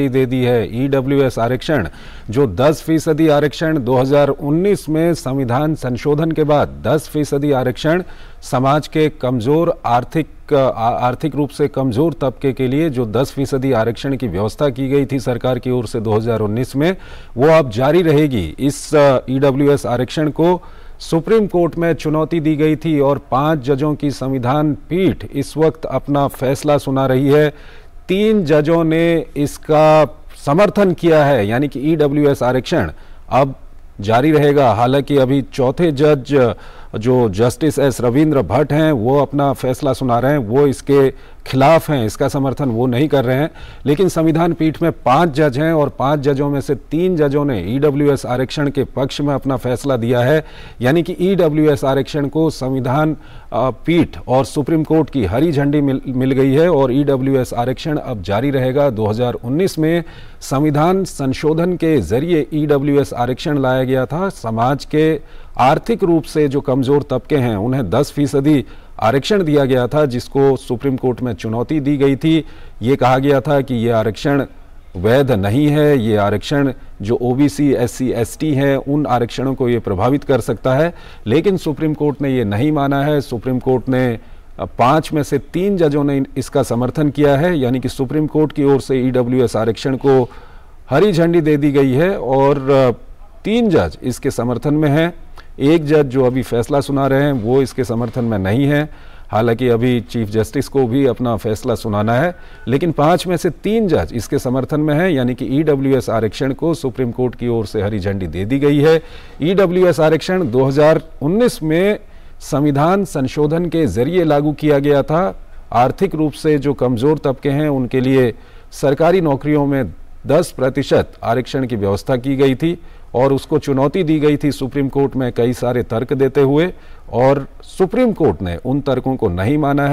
दे दी है EWS e आरक्षण जो 10 फीसदी आरक्षण 2019 में संविधान संशोधन के बाद 10 फीसदी आरक्षण समाज के कमजोर आर्थिक आर्थिक रूप से कमजोर तबके के लिए जो 10 फीसदी आरक्षण की व्यवस्था की गई थी सरकार की ओर से 2019 में वो अब जारी रहेगी इस ईडब्ल्यूएस e आरक्षण को सुप्रीम कोर्ट में चुनौती दी गई थी और पांच जजों की संविधान पीठ इस वक्त अपना फैसला सुना रही है तीन जजों ने इसका समर्थन किया है यानी कि ईडब्ल्यूएस e आरक्षण अब जारी रहेगा हालांकि अभी चौथे जज जो जस्टिस एस रविंद्र भट्ट हैं वो अपना फैसला सुना रहे हैं वो इसके खिलाफ हैं इसका समर्थन वो नहीं कर रहे हैं लेकिन संविधान पीठ में पांच जज हैं और पांच जजों में से तीन जजों ने ई e आरक्षण के पक्ष में अपना फैसला दिया है यानी कि ई e आरक्षण को संविधान पीठ और सुप्रीम कोर्ट की हरी झंडी मिल, मिल गई है और ई e आरक्षण अब जारी रहेगा 2019 में संविधान संशोधन के जरिए ई आरक्षण लाया गया था समाज के आर्थिक रूप से जो कमज़ोर तबके हैं उन्हें दस फीसदी आरक्षण दिया गया था जिसको सुप्रीम कोर्ट में चुनौती दी गई थी ये कहा गया था कि ये आरक्षण वैध नहीं है ये आरक्षण जो O B C S C S T हैं उन आरक्षणों को ये प्रभावित कर सकता है लेकिन सुप्रीम कोर्ट ने ये नहीं माना है सुप्रीम कोर्ट ने पांच में से तीन जजों ने इसका समर्थन किया है यानी कि सुप्रीम कोर्ट की ओर से ई डब्ल्यू एस आरक्षण को हरी झंडी दे दी गई है और तीन जज इसके समर्थन में हैं एक जज जो अभी फैसला सुना रहे हैं वो इसके समर्थन में नहीं है हालांकि अभी चीफ जस्टिस को भी अपना फैसला सुनाना है लेकिन पांच में से तीन जज इसके समर्थन में हैं यानी कि ईडब्ल्यूएस e आरक्षण को सुप्रीम कोर्ट की ओर से हरी झंडी दे दी गई है ईडब्ल्यूएस e आरक्षण 2019 में संविधान संशोधन के जरिए लागू किया गया था आर्थिक रूप से जो कमज़ोर तबके हैं उनके लिए सरकारी नौकरियों में 10 प्रतिशत आरक्षण की व्यवस्था की गई थी और उसको चुनौती दी गई थी सुप्रीम कोर्ट में कई सारे तर्क देते हुए और सुप्रीम कोर्ट ने उन तर्कों को नहीं माना है